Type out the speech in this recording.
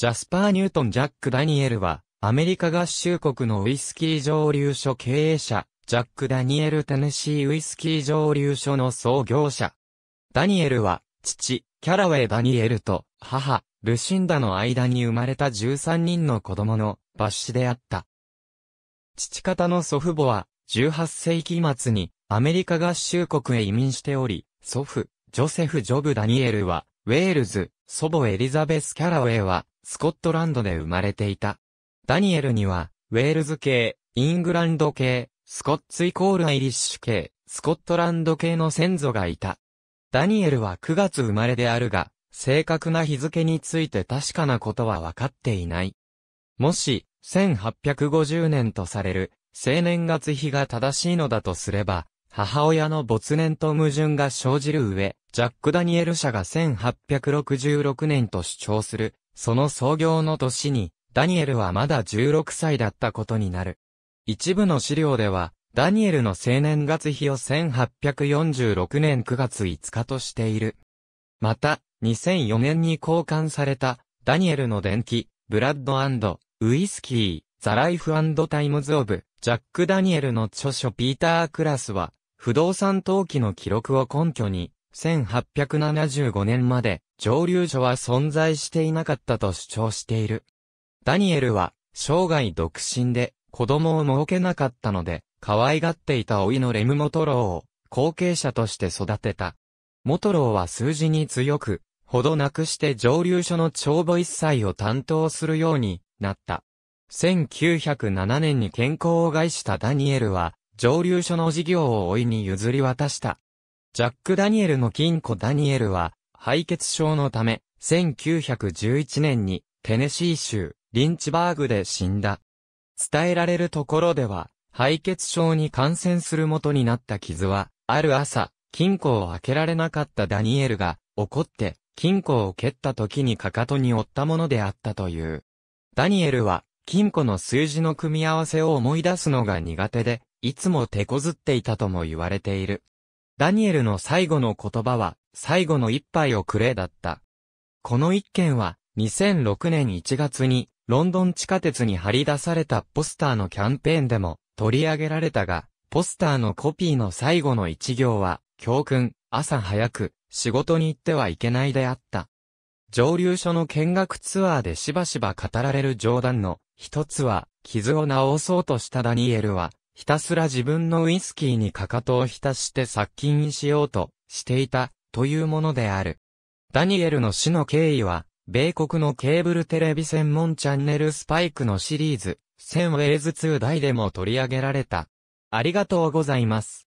ジャスパー・ニュートン・ジャック・ダニエルは、アメリカ合衆国のウイスキー蒸留所経営者、ジャック・ダニエル・テネシーウイスキー蒸留所の創業者。ダニエルは、父、キャラウェイ・ダニエルと、母、ルシンダの間に生まれた13人の子供の、抜子であった。父方の祖父母は、18世紀末に、アメリカ合衆国へ移民しており、祖父、ジョセフ・ジョブ・ダニエルは、ウェールズ、祖母エリザベス・キャラウェイは、スコットランドで生まれていた。ダニエルには、ウェールズ系、イングランド系、スコッツイコールアイリッシュ系、スコットランド系の先祖がいた。ダニエルは9月生まれであるが、正確な日付について確かなことは分かっていない。もし、1850年とされる、青年月日が正しいのだとすれば、母親の没年と矛盾が生じる上、ジャック・ダニエル社が1866年と主張する、その創業の年に、ダニエルはまだ16歳だったことになる。一部の資料では、ダニエルの青年月日を1846年9月5日としている。また、2004年に交換された、ダニエルの伝記、ブラッドウイスキー、ザ・ライフタイムズ・オブ、ジャック・ダニエルの著書ピーター・クラスは、不動産登記の記録を根拠に、1875年まで蒸留所は存在していなかったと主張している。ダニエルは生涯独身で子供を設けなかったので、可愛がっていた老いのレムモトローを後継者として育てた。モトローは数字に強く、ほどなくして蒸留所の帳簿一切を担当するようになった。1907年に健康を害したダニエルは、蒸留所の事業を老いに譲り渡した。ジャック・ダニエルの金庫ダニエルは、敗血症のため、1911年に、テネシー州、リンチバーグで死んだ。伝えられるところでは、敗血症に感染する元になった傷は、ある朝、金庫を開けられなかったダニエルが、怒って、金庫を蹴った時にかかとに負ったものであったという。ダニエルは、金庫の数字の組み合わせを思い出すのが苦手で、いつも手こずっていたとも言われている。ダニエルの最後の言葉は、最後の一杯をくれだった。この一件は、2006年1月に、ロンドン地下鉄に貼り出されたポスターのキャンペーンでも取り上げられたが、ポスターのコピーの最後の一行は、教訓、朝早く、仕事に行ってはいけないであった。蒸留所の見学ツアーでしばしば語られる冗談の一つは、傷を治そうとしたダニエルは、ひたすら自分のウイスキーにかかとを浸して殺菌しようとしていたというものである。ダニエルの死の経緯は、米国のケーブルテレビ専門チャンネルスパイクのシリーズ、1000ウェイズ2代でも取り上げられた。ありがとうございます。